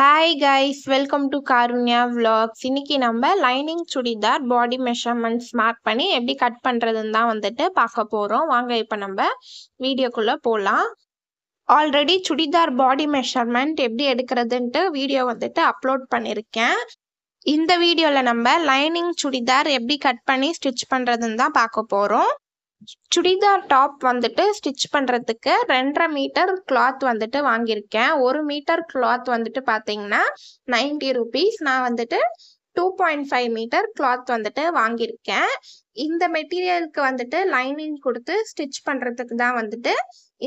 hi guys welcome to Karunya vlogs இன்னைக்கு நம்ம lining churidar பாடி மெஷர்மெண்ட்ஸ் மார்க் பண்ணி எப்படி கட் பண்ணுறதுன்னு தான் வந்துட்டு பார்க்க போகிறோம் வாங்க இப்போ நம்ம வீடியோக்குள்ளே போகலாம் ஆல்ரெடி சுடிதார் பாடி மெஷர்மெண்ட் எப்படி எடுக்கிறதுன்ட்டு வீடியோ வந்துட்டு அப்லோட் பண்ணியிருக்கேன் இந்த வீடியோவில் நம்ம லைனிங் சுடிதார் எப்படி கட் பண்ணி ஸ்டிச் பண்ணுறதுன்னு தான் பார்க்க போகிறோம் சுடிதார் டாப் வந்துட்டு ஸ்டிச் பண்ணுறதுக்கு ரெண்டரை மீட்டர் கிளாத் வந்துட்டு வாங்கியிருக்கேன் ஒரு மீட்டர் கிளாத் வந்துட்டு பார்த்தீங்கன்னா நைன்டி ருபீஸ் நான் வந்துட்டு two point five metre cloth வந்துட்டு வாங்கியிருக்கேன் இந்த மெட்டீரியலுக்கு வந்துட்டு லைனிங் கொடுத்து ஸ்டிச் பண்ணுறதுக்கு தான் வந்துட்டு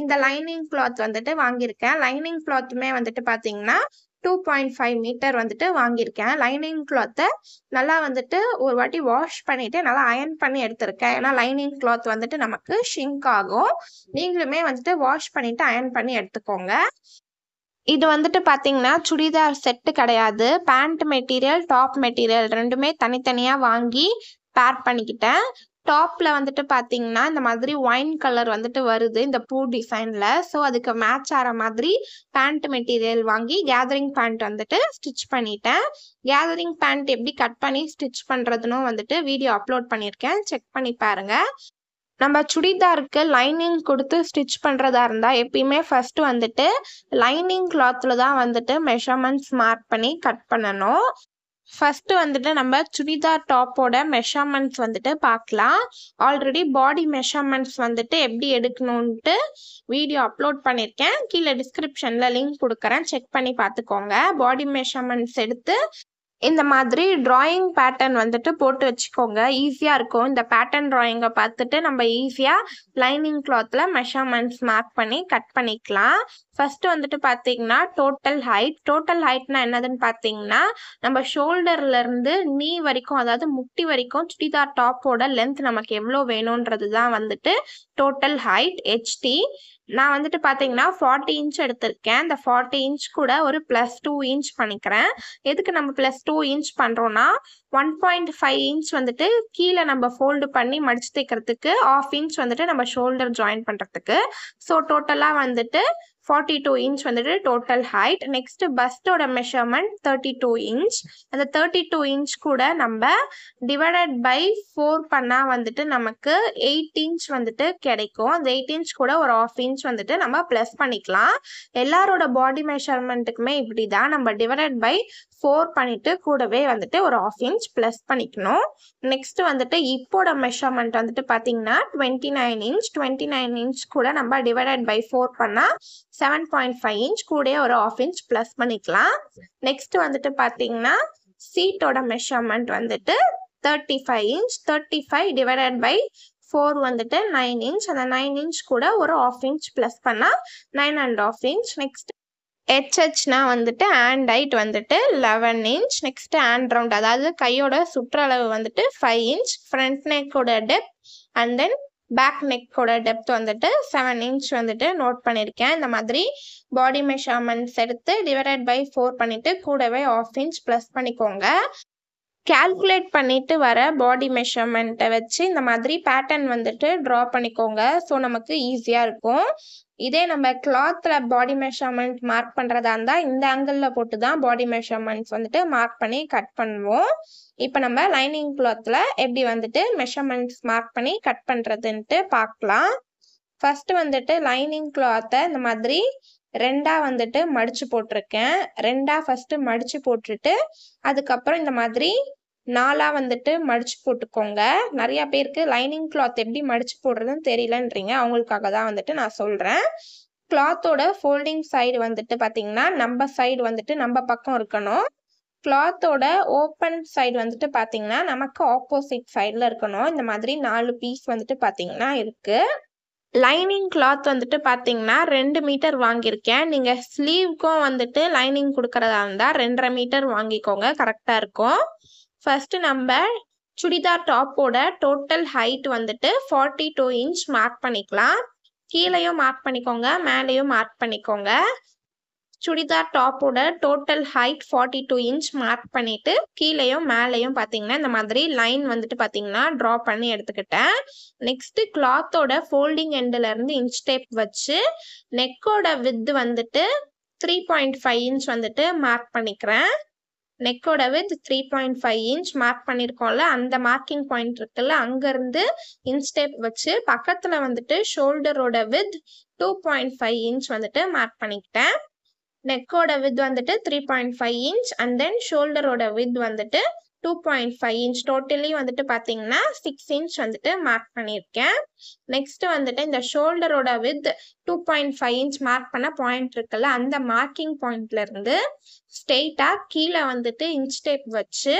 இந்த லைனிங் கிளாத் வந்துட்டு வாங்கியிருக்கேன் லைனிங் கிளாத்துமே வந்துட்டு பார்த்தீங்கன்னா டூ பாயிண்ட் ஃபைவ் மீட்டர் வந்துட்டு வாங்கியிருக்கேன் லைனிங் கிளாத்தை நல்லா வந்துட்டு ஒரு வாட்டி வாஷ் பண்ணிவிட்டு நல்லா அயன் பண்ணி எடுத்திருக்கேன் ஏன்னா லைனிங் கிளாத் வந்துட்டு நமக்கு ஷிங்க் ஆகும் நீங்களுமே வந்துட்டு வாஷ் பண்ணிவிட்டு அயன் பண்ணி எடுத்துக்கோங்க இது வந்துட்டு பார்த்தீங்கன்னா சுடிதார் செட்டு கிடையாது பேண்ட் மெட்டீரியல் டாப் மெட்டீரியல் ரெண்டுமே தனித்தனியாக வாங்கி பேர் பண்ணிக்கிட்டேன் டாப்பில் வந்துட்டு பார்த்தீங்கன்னா இந்த மாதிரி ஒயின் கலர் வந்துட்டு வருது இந்த பூ டிசைனில் ஸோ அதுக்கு மேட்ச் ஆகிற மாதிரி பேண்ட் மெட்டீரியல் வாங்கி கேதரிங் பேண்ட் வந்துட்டு ஸ்டிச் பண்ணிட்டேன் கேதரிங் பேண்ட் எப்படி கட் பண்ணி ஸ்டிச் பண்ணுறதுன்னு வந்துட்டு வீடியோ அப்லோட் பண்ணியிருக்கேன் செக் பண்ணி பாருங்கள் நம்ம சுடிதாருக்கு லைனிங் கொடுத்து ஸ்டிச் பண்ணுறதா இருந்தால் எப்பயுமே ஃபஸ்ட்டு வந்துட்டு லைனிங் கிளாத்தில் தான் வந்துட்டு மெஷர்மெண்ட்ஸ் மார்க் பண்ணி கட் பண்ணணும் ஃபஸ்ட்டு வந்துட்டு நம்ம சுடிதார் டாப்போட மெஷர்மெண்ட்ஸ் வந்துட்டு பார்க்கலாம் ஆல்ரெடி பாடி மெஷர்மெண்ட்ஸ் வந்துட்டு எப்படி எடுக்கணுன்ட்டு வீடியோ அப்லோட் பண்ணியிருக்கேன் கீழே டிஸ்கிரிப்ஷனில் லிங்க் கொடுக்குறேன் செக் பண்ணி பார்த்துக்கோங்க பாடி மெஷர்மெண்ட்ஸ் எடுத்து இந்த மாதிரி டிராயிங் பேட்டர்ன் வந்துட்டு போட்டு வச்சுக்கோங்க ஈஸியாக இருக்கும் இந்த பேட்டர்ன் டிராயிங்கை பார்த்துட்டு நம்ம ஈஸியாக லைனிங் கிளாத்தில் மெஷர்மெண்ட்ஸ் மார்க் பண்ணி கட் பண்ணிக்கலாம் ஃபஸ்ட்டு வந்துட்டு பார்த்தீங்கன்னா டோட்டல் ஹைட் டோட்டல் ஹைட்னா என்னதுன்னு பார்த்தீங்கன்னா நம்ம ஷோல்டர்லேருந்து நீ வரைக்கும் அதாவது முட்டி வரைக்கும் சுடிதார் டாப்போட லென்த் நமக்கு எவ்வளோ வேணுன்றது தான் வந்துட்டு டோட்டல் ஹைட் ஹெச்டி நான் வந்துட்டு பார்த்தீங்கன்னா ஃபார்ட்டி இன்ச் எடுத்திருக்கேன் இந்த ஃபார்ட்டி இன்ச் கூட ஒரு ப்ளஸ் டூ இன்ச் பண்ணிக்கிறேன் எதுக்கு நம்ம ப்ளஸ் டூ இன்ச் பண்ணுறோன்னா ஒன் பாயிண்ட் ஃபைவ் இன்ச் வந்துட்டு கீழே நம்ம ஃபோல்டு பண்ணி மடிச்சு தைக்கிறதுக்கு ஆஃப் இன்ச் வந்துட்டு நம்ம ஷோல்டர் ஜாயின் பண்ணுறதுக்கு ஸோ டோட்டலாக வந்துட்டு ஃபார்ட்டி டூ இன்ச் வந்துட்டு டோட்டல் ஹைட் நெக்ஸ்ட் பஸ்டோட மெஷர்மெண்ட் தேர்ட்டி டூ இன்ச் அந்த தேர்ட்டி டூ இன்ச் கூட நம்ம டிவைடட் பை ஃபோர் பண்ணால் வந்துட்டு நமக்கு எயிட் இன்ச் வந்துட்டு கிடைக்கும் அந்த எயிட் இன்ச் கூட ஒரு ஆஃப் இன்ச் வந்துட்டு நம்ம ப்ளஸ் பண்ணிக்கலாம் எல்லாரோட பாடி மெஷர்மெண்ட்டுக்குமே இப்படி தான் நம்ம டிவைடட் பை ஃபோர் பண்ணிவிட்டு கூடவே வந்துட்டு ஒரு ஆஃப் இன்ச் ப்ளஸ் பண்ணிக்கணும் நெக்ஸ்ட்டு வந்துட்டு இப்போட மெஷர்மெண்ட் வந்துட்டு பார்த்தீங்கன்னா twenty nine inch twenty nine inch கூட நம்ம டிவைடட் பை ஃபோர் பண்ணால் செவன் பாயிண்ட் ஃபைவ் இன்ச் கூட ஒரு ஆஃப் இன்ச் ப்ளஸ் பண்ணிக்கலாம் நெக்ஸ்ட் வந்துட்டு பார்த்தீங்கன்னா சீட்டோட மெஷர்மெண்ட் வந்துட்டு thirty five inch thirty five divided by four வந்துட்டு நைன் இன்ச் அந்த நைன் இன்ச் கூட ஒரு ஆஃப் இன்ச் ப்ளஸ் பண்ணால் nine and half inch next ஹெச்ஹெச்னா வந்துட்டு ஆண்ட் ஹைட் வந்துட்டு eleven inch next hand round அதாவது கையோட சுற்றளவு வந்துட்டு ஃபைவ் இன்ச் ஃப்ரண்ட் நெக்கோட டெப்த் அண்ட் தென் பேக் நெக்கோட டெப்த் வந்துட்டு செவன் இன்ச் வந்துட்டு நோட் பண்ணியிருக்கேன் இந்த மாதிரி பாடி மெஷர்மெண்ட்ஸ் எடுத்து டிவைடட் பை ஃபோர் பண்ணிட்டு கூடவே ஆஃப் இன்ச் ப்ளஸ் பண்ணிக்கோங்க கேல்குலேட் பண்ணிட்டு வர பாடி மெஷர்மெண்ட்டை வச்சு இந்த மாதிரி பேட்டர்ன் வந்துட்டு ட்ரா பண்ணிக்கோங்க ஸோ நமக்கு ஈஸியாக இருக்கும் இதே நம்ம கிளாத்ல பாடி மெஷர்மெண்ட் மார்க் பண்ணுறதா இருந்தால் இந்த ஆங்கிள் போட்டு தான் பாடி மெஷர்மெண்ட்ஸ் வந்துட்டு மார்க் பண்ணி கட் பண்ணுவோம் இப்போ நம்ம லைனிங் கிளாத்ல எப்படி வந்துட்டு மெஷர்மெண்ட்ஸ் மார்க் பண்ணி கட் பண்ணுறதுன்ட்டு பார்க்கலாம் ஃபர்ஸ்ட் வந்துட்டு லைனிங் கிளாத்தை இந்த மாதிரி ரெண்டாக வந்துட்டு மடித்து போட்டிருக்கேன் ரெண்டாக ஃபஸ்ட்டு மடித்து போட்டுட்டு அதுக்கப்புறம் இந்த மாதிரி நாலாக வந்துட்டு மடித்து போட்டுக்கோங்க நிறையா பேருக்கு லைனிங் கிளாத் எப்படி மடித்து போடுறதுன்னு தெரியலன்றீங்க அவங்களுக்காக தான் வந்துட்டு நான் சொல்கிறேன் கிளாத்தோட ஃபோல்டிங் சைடு வந்துட்டு பார்த்திங்கன்னா நம்ம சைடு வந்துட்டு நம்ம பக்கம் இருக்கணும் கிளாத்தோட ஓப்பன் சைடு வந்துட்டு பார்த்தீங்கன்னா நமக்கு ஆப்போசிட் சைடில் இருக்கணும் இந்த மாதிரி நாலு பீஸ் வந்துட்டு பார்த்தீங்கன்னா இருக்குது லைனிங் கிளாத் வந்துட்டு பார்த்தீங்கன்னா ரெண்டு மீட்டர் வாங்கியிருக்கேன் நீங்கள் ஸ்லீவ்க்கும் வந்துட்டு லைனிங் கொடுக்குறதா இருந்தால் ரெண்டரை மீட்டர் வாங்கிக்கோங்க கரெக்டாக இருக்கும் ஃபஸ்ட்டு நம்ம சுடிதார் டாப்போட டோட்டல் ஹைட் வந்துட்டு ஃபார்ட்டி டூ இன்ச் மார்க் பண்ணிக்கலாம் கீழேயும் மார்க் பண்ணிக்கோங்க மேலேயும் மார்க் பண்ணிக்கோங்க சுடிதார் டாப்போட total height forty two inch mark பண்ணிவிட்டு கீழேயும் மேலேயும் பார்த்தீங்கன்னா இந்த மாதிரி லைன் வந்துட்டு பார்த்தீங்கன்னா ட்ரா பண்ணி எடுத்துக்கிட்டேன் நெக்ஸ்ட்டு கிளாத்தோட ஃபோல்டிங் எண்டுலேருந்து இன்ச் டேப் வச்சு நெக்கோட வித்து வந்துட்டு த்ரீ பாயிண்ட் ஃபைவ் இன்ச் வந்துட்டு மார்க் பண்ணிக்கிறேன் நெக்கோட width three point five inch mark பண்ணியிருக்கோம்ல அந்த மார்க்கிங் பாயிண்ட் இருக்குல்ல அங்கேருந்து இன்ஸ்டெப் வச்சு பக்கத்தில் வந்துட்டு ஷோல்டரோட width two point five inch வந்துட்டு மார்க் பண்ணிக்கிட்டேன் நெக்கோட வித் வந்துட்டு three point five inch and then ஷோல்டரோட வித் வந்துட்டு two point five inch totally வந்துட்டு பார்த்தீங்கன்னா சிக்ஸ் இன்ச் வந்துட்டு மார்க் பண்ணியிருக்கேன் நெக்ஸ்ட் வந்துட்டு இந்த ஷோல்டரோட width two point five inch mark பண்ண பாயிண்ட் இருக்குல்ல அந்த மார்க்கிங் பாயிண்ட்லேருந்து ஸ்ட்ரெயிட்டாக கீழே வந்துட்டு இன்ச் டேப் வச்சு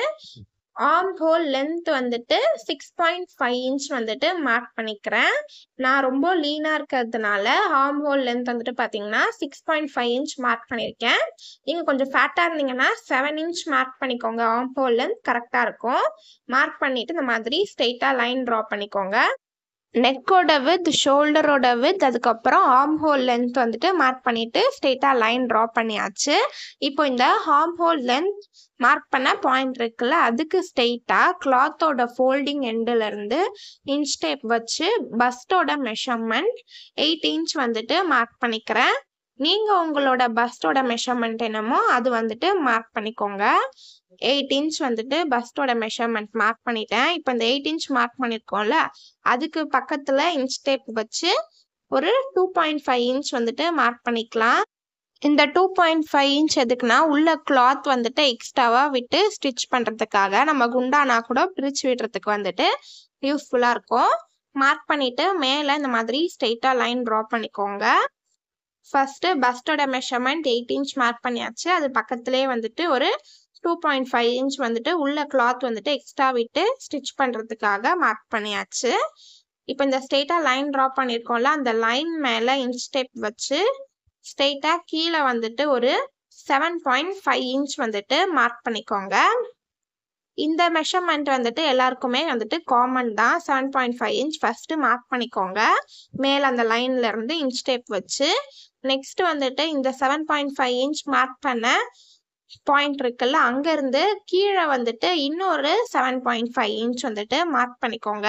ஆர்ம் ஹோல் லென்த் வந்துட்டு சிக்ஸ் பாயிண்ட் ஃபைவ் இன்ச் வந்துட்டு மார்க் பண்ணிக்கிறேன் நான் ரொம்ப லீனாக இருக்கிறதுனால ஆர்ம் ஹோல் லென்த் வந்துட்டு பார்த்தீங்கன்னா six point five inch mark பண்ணியிருக்கேன் நீங்கள் கொஞ்சம் ஃபேட்டாக இருந்தீங்கன்னா செவன் இன்ச் மார்க் பண்ணிக்கோங்க ஆர்ம் ஹோல் லென்த் கரெக்டாக இருக்கும் மார்க் பண்ணிவிட்டு இந்த மாதிரி ஸ்ட்ரெயிட்டாக லைன் ட்ரா பண்ணிக்கோங்க நெக்கோட வித் ஷோல்டரோட வித் அதுக்கப்புறம் ஹார்ம் ஹோல் லென்த் வந்துட்டு மார்க் பண்ணிவிட்டு ஸ்ட்ரெயிட்டாக லைன் ட்ரா பண்ணியாச்சு இப்போ இந்த ஹார்ம் ஹோல் லென்த் மார்க் பண்ண பாயிண்ட் இருக்குல்ல அதுக்கு ஸ்ட்ரெயிட்டாக கிளாத்தோட ஃபோல்டிங் எண்டுலேருந்து இன்ச் டேப் வச்சு பஸ்ட்டோட மெஷர்மெண்ட் எயிட் இன்ச் வந்துட்டு மார்க் பண்ணிக்கிறேன் நீங்கள் உங்களோட பஸ்டோட மெஷர்மெண்ட் என்னமோ அது வந்துட்டு மார்க் பண்ணிக்கோங்க எயிட் இன்ச் வந்துட்டு பஸ்டோட மெஷர்மெண்ட் மார்க் பண்ணிட்டேன் இப்போ இந்த எயிட் இன்ச் மார்க் பண்ணியிருக்கோம்ல அதுக்கு பக்கத்தில் இன்ச் டேப் வச்சு ஒரு டூ பாயிண்ட் ஃபைவ் இன்ச் வந்துட்டு மார்க் பண்ணிக்கலாம் இந்த டூ பாயிண்ட் ஃபைவ் இன்ச் எதுக்குன்னா உள்ள கிளாத் வந்துட்டு எக்ஸ்ட்ராவாக விட்டு ஸ்டிச் பண்ணுறதுக்காக நம்ம குண்டானா கூட பிரித்து விடுறதுக்கு வந்துட்டு யூஸ்ஃபுல்லாக இருக்கும் மார்க் பண்ணிவிட்டு மேலே இந்த மாதிரி ஸ்ட்ரெயிட்டாக லைன் ட்ரா பண்ணிக்கோங்க ஃபஸ்ட்டு பஸ்டோட மெஷர்மெண்ட் எயிட் இன்ச் மார்க் பண்ணியாச்சு அது பக்கத்துலேயே வந்துட்டு ஒரு டூ பாயிண்ட் ஃபைவ் இன்ச் வந்துட்டு உள்ள கிளாத் வந்துட்டு எக்ஸ்ட்ரா விட்டு ஸ்டிச் பண்ணுறதுக்காக மார்க் பண்ணியாச்சு இப்போ இந்த ஸ்ட்ரெயிட்டாக லைன் ட்ரா பண்ணியிருக்கோம்ல அந்த லைன் மேலே இன்ச் ஸ்டெப் வச்சு ஸ்ட்ரெயிட்டாக கீழே வந்துட்டு ஒரு செவன் பாயிண்ட் ஃபைவ் இன்ச் வந்துட்டு மார்க் பண்ணிக்கோங்க இந்த மெஷர்மெண்ட் வந்துட்டு எல்லாருக்குமே வந்துட்டு காமன் தான் seven point five inch first mark பண்ணிக்கோங்க மேலே அந்த லைனில் இருந்து இன்ச் டேப் வச்சு நெக்ஸ்ட் வந்துட்டு இந்த seven point five inch mark பண்ண பாயிண்ட் இருக்குல்ல அங்கேருந்து கீழே வந்துட்டு இன்னொரு செவன் பாயிண்ட் ஃபைவ் இன்ச் வந்துட்டு மார்க் பண்ணிக்கோங்க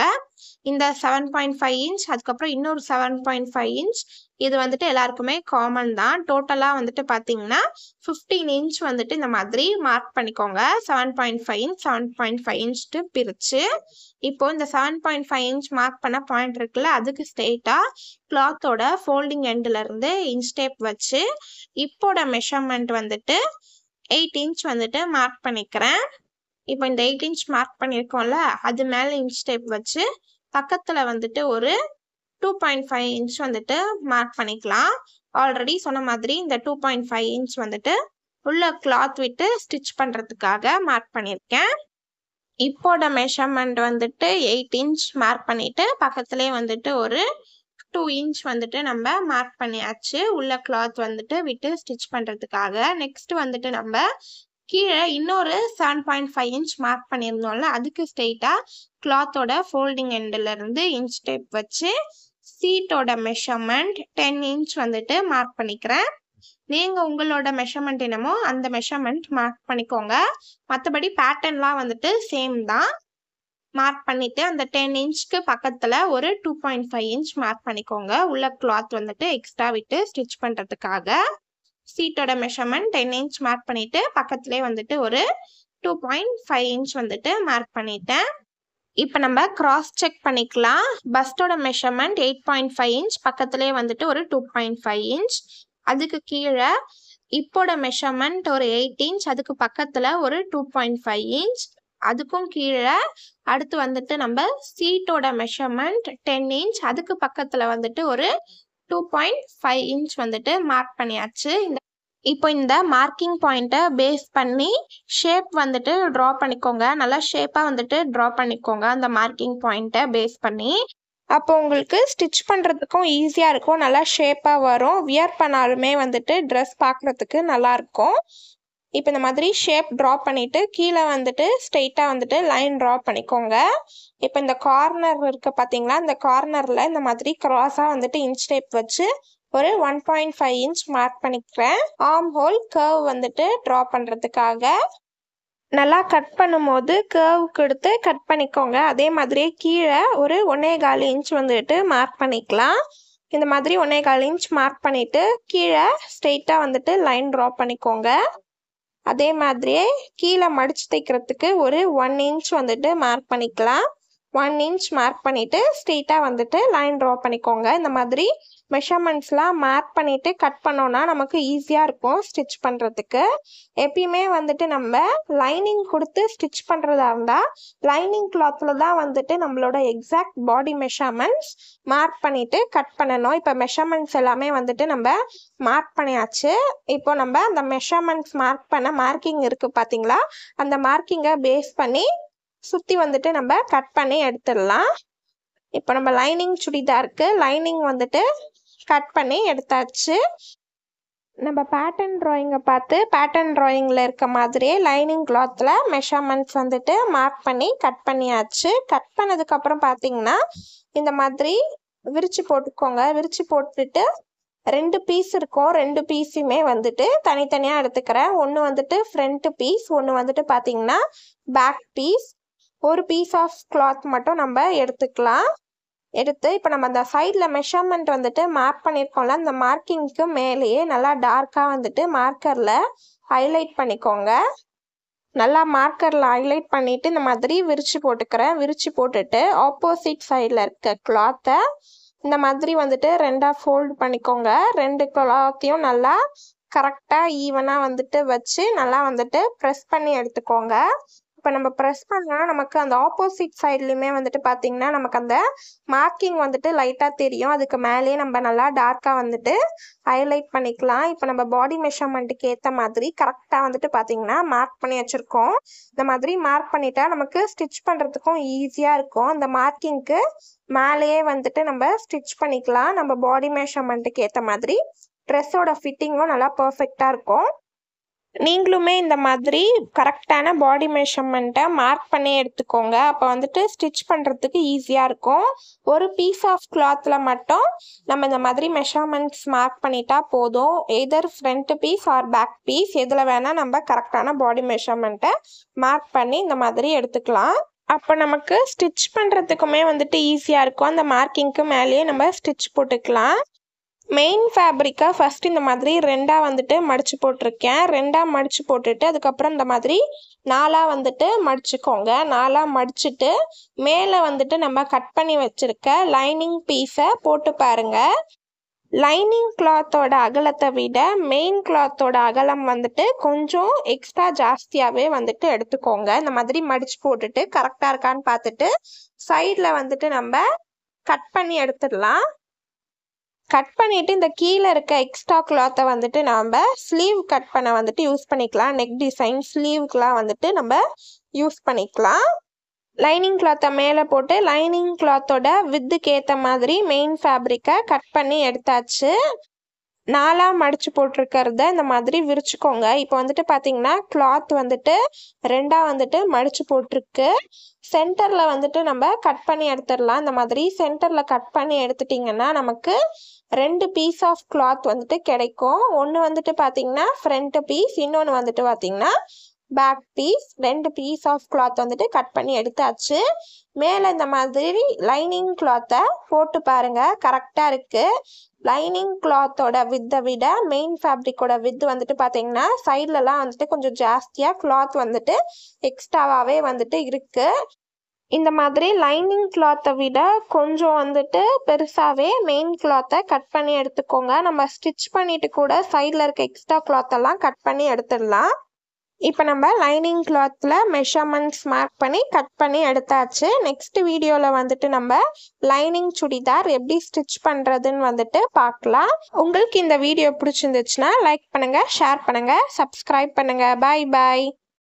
இந்த செவன் பாயிண்ட் ஃபைவ் இன்ச் அதுக்கப்புறம் இன்னொரு செவன் பாயிண்ட் ஃபைவ் இன்ச் இது வந்துட்டு எல்லாருக்குமே காமன் தான் டோட்டலாக வந்துட்டு பார்த்தீங்கன்னா ஃபிஃப்டீன் இன்ச் வந்துட்டு இந்த மாதிரி மார்க் பண்ணிக்கோங்க seven point five inch seven point five இன்ச்ட்டு பிரித்து இப்போ இந்த seven point five inch mark பண்ண பாயிண்ட் இருக்குல்ல அதுக்கு ஸ்ட்ரெயிட்டாக கிளாத்தோட ஃபோல்டிங் எண்ட்லேருந்து இன்ச் டேப் வச்சு இப்போட மெஷர்மெண்ட் வந்துட்டு எயிட் இன்ச் வந்துட்டு மார்க் பண்ணிக்கிறேன் இப்போ இந்த எயிட் இன்ச் மார்க் பண்ணியிருக்கோம்ல அது மேலே இன்ச் டேப் வச்சு பக்கத்தில் வந்துட்டு ஒரு டூ பாயிண்ட் ஃபைவ் இன்ச் வந்துட்டு மார்க் பண்ணிக்கலாம் ஆல்ரெடி சொன்ன மாதிரி இந்த டூ பாயிண்ட் ஃபைவ் இன்ச் வந்துட்டு உள்ள கிளாத் விட்டு ஸ்டிச் பண்ணுறதுக்காக மார்க் பண்ணியிருக்கேன் இப்போட மெஷர்மெண்ட் வந்துட்டு எயிட் இன்ச் மார்க் பண்ணிவிட்டு பக்கத்துலேயே வந்துட்டு ஒரு டூ இன்ச் வந்துட்டு நம்ம மார்க் பண்ணியாச்சு உள்ள கிளாத் வந்துட்டு விட்டு ஸ்டிச் பண்ணுறதுக்காக நெக்ஸ்ட் வந்துட்டு நம்ம கீழே இன்னொரு seven point five inch mark பண்ணியிருந்தோம்ல அதுக்கு ஸ்ட்ரெயிட்டாக கிளாத்தோட ஃபோல்டிங் எண்டில் இருந்து இன்ச் டேப் வச்சு சீட்டோட மெஷர்மெண்ட் டென் இன்ச் வந்துட்டு மார்க் பண்ணிக்கிறேன் நீங்கள் உங்களோட மெஷர்மெண்ட் என்னமோ அந்த மெஷர்மெண்ட் மார்க் பண்ணிக்கோங்க மற்றபடி பேட்டர்ன்லாம் வந்துட்டு சேம் தான் மார்க் பண்ணிவிட்டு அந்த டென் இன்ச்சுக்கு பக்கத்தில் ஒரு two point five inch mark பண்ணிக்கோங்க உள்ள கிளாத் வந்துட்டு எக்ஸ்ட்ரா விட்டு ஸ்டிச் பண்ணுறதுக்காக சீட்டோட மெஷர்மெண்ட் டென் இன்ச் மார்க் பண்ணிவிட்டு பக்கத்துலேயே வந்துட்டு ஒரு டூ பாயிண்ட் ஃபைவ் இன்ச் வந்துட்டு மார்க் பண்ணிட்டேன் இப்போ நம்ம கிராஸ் செக் பண்ணிக்கலாம் பஸ்டோட measurement eight point five inch பக்கத்துலேயே வந்துட்டு ஒரு டூ பாயிண்ட் ஃபைவ் இன்ச் அதுக்கு கீழே இப்போட மெஷர்மெண்ட் ஒரு எயிட் இன்ச் அதுக்கு பக்கத்தில் ஒரு டூ பாயிண்ட் ஃபைவ் இன்ச் அதுக்கும் கீழே அடுத்து வந்துட்டு நம்ம சீட்டோட மெஷர்மெண்ட் டென் இன்ச் அதுக்கு பக்கத்தில் வந்துட்டு ஒரு டூ பாயிண்ட் ஃபைவ் இன்ச் வந்துட்டு மார்க் பண்ணியாச்சு இந்த இப்போ இந்த மார்க்கிங் பாயிண்ட்டை பேஸ் பண்ணி ஷேப் வந்துட்டு ட்ரா பண்ணிக்கோங்க நல்லா ஷேப்பாக வந்துட்டு ட்ரா பண்ணிக்கோங்க அந்த மார்க்கிங் பாயிண்ட்டை பேஸ் பண்ணி அப்போ உங்களுக்கு ஸ்டிச் பண்ணுறதுக்கும் ஈஸியாக இருக்கும் நல்லா ஷேப்பாக வரும் வியர் பண்ணாலுமே வந்துட்டு ட்ரெஸ் பார்க்குறதுக்கு நல்லாயிருக்கும் இப்போ இந்த மாதிரி ஷேப் ட்ரா பண்ணிவிட்டு கீழே வந்துட்டு ஸ்ட்ரெயிட்டாக வந்துட்டு லைன் ட்ரா பண்ணிக்கோங்க இப்போ இந்த கார்னர் இருக்க பார்த்தீங்களா இந்த கார்னரில் இந்த மாதிரி க்ராஸாக வந்துட்டு இன்ச் ஷேப் வச்சு ஒரு one point five inch mark பண்ணிக்கிறேன் ஆர்ம் ஹோல் கேர்வ் வந்துட்டு ட்ரா பண்ணுறதுக்காக நல்லா கட் பண்ணும்போது கேர்வ் கொடுத்து கட் பண்ணிக்கோங்க அதே மாதிரியே கீழே ஒரு ஒன்னே கால் இன்ச் வந்துட்டு மார்க் பண்ணிக்கலாம் இந்த மாதிரி ஒன்னே கால் இன்ச் மார்க் பண்ணிவிட்டு கீழே ஸ்ட்ரெயிட்டாக வந்துட்டு லைன் ட்ரா பண்ணிக்கோங்க அதே மாதிரியே கீழே மடித்து தைக்கிறதுக்கு ஒரு ஒன் இன்ச் வந்துட்டு மார்க் பண்ணிக்கலாம் ஒன் இன்ச் மார்க் பண்ணிவிட்டு ஸ்ட்ரெயிட்டாக வந்துட்டு லைன் ட்ரா பண்ணிக்கோங்க இந்த மாதிரி மெஷர்மெண்ட்ஸ்லாம் மார்க் பண்ணிவிட்டு கட் பண்ணோன்னா நமக்கு ஈஸியாக இருக்கும் ஸ்டிச் பண்ணுறதுக்கு எப்பயுமே வந்துட்டு நம்ம லைனிங் கொடுத்து ஸ்டிச் பண்ணுறதா இருந்தால் லைனிங் கிளாத்தில் தான் வந்துட்டு நம்மளோட எக்ஸாக்ட் பாடி மெஷர்மெண்ட்ஸ் மார்க் பண்ணிவிட்டு கட் பண்ணணும் இப்போ மெஷர்மெண்ட்ஸ் எல்லாமே வந்துட்டு நம்ம மார்க் பண்ணியாச்சு இப்போ நம்ம அந்த மெஷர்மெண்ட்ஸ் மார்க் பண்ண மார்க்கிங் இருக்குது பார்த்தீங்களா அந்த மார்க்கிங்கை பேஸ் பண்ணி சுற்றி வந்துட்டு நம்ம கட் பண்ணி எடுத்துடலாம் இப்போ நம்ம லைனிங் சுடிதாருக்கு லைனிங் வந்துட்டு கட் பண்ணி எடுத்தாச்சு நம்ம பேட்டர்ன் ட்ராயிங்கை பார்த்து பேட்டர்ன் ட்ராயிங்கில் இருக்க மாதிரியே லைனிங் கிளாத்தில் மெஷர்மெண்ட்ஸ் வந்துட்டு மார்க் பண்ணி கட் பண்ணியாச்சு கட் பண்ணதுக்கப்புறம் பார்த்தீங்கன்னா இந்த மாதிரி விரித்து போட்டுக்கோங்க விரித்து போட்டுட்டு ரெண்டு பீஸ் இருக்கும் ரெண்டு பீஸுமே வந்துட்டு தனித்தனியாக எடுத்துக்கிறேன் ஒன்று வந்துட்டு ஃப்ரண்ட்டு பீஸ் ஒன்று வந்துட்டு பார்த்தீங்கன்னா பேக் பீஸ் ஒரு பீஸ் ஆஃப் கிளாத் மட்டும் நம்ம எடுத்துக்கலாம் எடுத்து இப்போ நம்ம அந்த சைடில் மெஷர்மெண்ட் வந்துட்டு மார்க் பண்ணியிருக்கோம்ல அந்த மார்க்கிங்க்கு மேலேயே நல்லா டார்க்காக வந்துட்டு மார்க்கரில் ஹைலைட் பண்ணிக்கோங்க நல்லா மார்க்கரில் ஹைலைட் பண்ணிவிட்டு இந்த மாதிரி விரித்து போட்டுக்கிறேன் விரித்து போட்டுட்டு ஆப்போசிட் சைடில் இருக்க கிளாத்தை இந்த மாதிரி வந்துட்டு ரெண்டாக ஃபோல்டு பண்ணிக்கோங்க ரெண்டு கிளாத்தையும் நல்லா கரெக்டாக ஈவனாக வந்துட்டு வச்சு நல்லா வந்துட்டு ப்ரெஸ் பண்ணி எடுத்துக்கோங்க இப்போ நம்ம ப்ரெஸ் பண்ணால் நமக்கு அந்த ஆப்போசிட் சைட்லையுமே வந்துட்டு பார்த்தீங்கன்னா நமக்கு அந்த மார்க்கிங் வந்துட்டு லைட்டாக தெரியும் அதுக்கு மேலேயே நம்ம நல்லா டார்க்காக வந்துட்டு ஹைலைட் பண்ணிக்கலாம் இப்போ நம்ம பாடி மெஷர்மெண்ட்டுக்கு ஏற்ற மாதிரி கரெக்டாக வந்துட்டு பார்த்தீங்கன்னா மார்க் பண்ணி வச்சுருக்கோம் இந்த மாதிரி மார்க் பண்ணிட்டா நமக்கு ஸ்டிச் பண்ணுறதுக்கும் ஈஸியாக இருக்கும் அந்த மார்க்கிங்க்கு மேலேயே வந்துட்டு நம்ம ஸ்டிச் பண்ணிக்கலாம் நம்ம பாடி மெஷர்மெண்ட்டுக்கு ஏற்ற மாதிரி ட்ரெஸ்ஸோட ஃபிட்டிங்கும் நல்லா பர்ஃபெக்டாக இருக்கும் நீங்களுமே இந்த மாதிரி கரெக்டான பாடி மெஷர்மெண்ட்டை மார்க் பண்ணி எடுத்துக்கோங்க அப்போ வந்துட்டு ஸ்டிச் பண்ணுறதுக்கு ஈஸியாக இருக்கும் ஒரு பீஸ் ஆஃப் கிளாத்தில் மட்டும் நம்ம இந்த மாதிரி மெஷர்மெண்ட்ஸ் மார்க் பண்ணிட்டா போதும் either front piece or back piece எதில் வேணால் நம்ம கரெக்டான பாடி மெஷர்மெண்ட்டை மார்க் பண்ணி இந்த மாதிரி எடுத்துக்கலாம் அப்போ நமக்கு ஸ்டிச் பண்ணுறதுக்குமே வந்துட்டு ஈஸியாக இருக்கும் அந்த மார்க்கிங்க்கு மேலேயே நம்ம ஸ்டிச் போட்டுக்கலாம் மெயின் ஃபேப்ரிக்காக ஃபஸ்ட்டு இந்த மாதிரி ரெண்டாக வந்துட்டு மடித்து போட்டிருக்கேன் ரெண்டாக மடித்து போட்டுட்டு அதுக்கப்புறம் இந்த மாதிரி நாலாக வந்துட்டு மடிச்சுக்கோங்க நாலாக மடிச்சுட்டு மேலே வந்துட்டு நம்ம கட் பண்ணி வச்சுருக்க லைனிங் பீஸை போட்டு பாருங்கள் லைனிங் கிளாத்தோட அகலத்தை விட மெயின் கிளாத்தோட அகலம் வந்துட்டு கொஞ்சம் எக்ஸ்ட்ரா ஜாஸ்தியாகவே வந்துட்டு எடுத்துக்கோங்க இந்த மாதிரி மடித்து போட்டுட்டு கரெக்டாக இருக்கான்னு பார்த்துட்டு சைடில் வந்துட்டு நம்ம கட் பண்ணி எடுத்துடலாம் கட் பண்ணிவிட்டு இந்த கீழே இருக்க எக்ஸ்ட்ரா கிளாத்தை வந்துட்டு நம்ம ஸ்லீவ் கட் பண்ண வந்துட்டு யூஸ் பண்ணிக்கலாம் நெக் டிசைன் ஸ்லீவுக்கெலாம் வந்துட்டு நம்ம யூஸ் பண்ணிக்கலாம் லைனிங் கிளாத்தை மேலே போட்டு லைனிங் கிளாத்தோட வித்துக்கு ஏற்ற மாதிரி மெயின் ஃபேப்ரிக்கை கட் பண்ணி எடுத்தாச்சு நாலாக மடித்து போட்டிருக்கிறத இந்த மாதிரி விரிச்சுக்கோங்க இப்போ வந்துட்டு பார்த்தீங்கன்னா கிளாத் வந்துட்டு ரெண்டாக வந்துட்டு மடித்து போட்டிருக்கு சென்டரில் வந்துட்டு நம்ம கட் பண்ணி எடுத்துடலாம் இந்த மாதிரி சென்டரில் கட் பண்ணி எடுத்துட்டிங்கன்னா நமக்கு ரெண்டு பீஸ் ஆஃப் கிளாத் வந்துட்டு கிடைக்கும் ஒன்று வந்துட்டு பார்த்தீங்கன்னா ஃப்ரண்ட்டு பீஸ் இன்னொன்று வந்துட்டு பார்த்தீங்கன்னா பேக் பீஸ் ரெண்டு பீஸ் ஆஃப் கிளாத் வந்துட்டு கட் பண்ணி எடுத்தாச்சு மேலே இந்த மாதிரி லைனிங் கிளாத்தை போட்டு பாருங்கள் கரெக்டாக இருக்குது லைனிங் கிளாத்தோட வித்தை விட மெயின் ஃபேப்ரிக்கோட வித் வந்துட்டு பார்த்தீங்கன்னா சைட்லலாம் வந்துட்டு கொஞ்சம் ஜாஸ்தியாக கிளாத் வந்துட்டு எக்ஸ்ட்ராவாகவே வந்துட்டு இருக்குது இந்த மாதிரி லைனிங் கிளாத்தை விட கொஞ்சம் வந்துட்டு பெருசாகவே மெயின் கிளாத்தை கட் பண்ணி எடுத்துக்கோங்க நம்ம ஸ்டிச் பண்ணிட்டு கூட சைடில் இருக்க எக்ஸ்ட்ரா கிளாத்தெல்லாம் கட் பண்ணி எடுத்துடலாம் இப்போ நம்ம லைனிங் கிளாத்தில் மெஷர்மெண்ட்ஸ் மார்க் பண்ணி கட் பண்ணி எடுத்தாச்சு நெக்ஸ்ட் வீடியோவில் வந்துட்டு நம்ம லைனிங் சுடிதார் எப்படி ஸ்டிச் பண்ணுறதுன்னு வந்துட்டு பார்க்கலாம் உங்களுக்கு இந்த வீடியோ பிடிச்சிருந்துச்சுன்னா லைக் பண்ணுங்கள் ஷேர் பண்ணுங்கள் சப்ஸ்கிரைப் பண்ணுங்கள் பாய் பாய்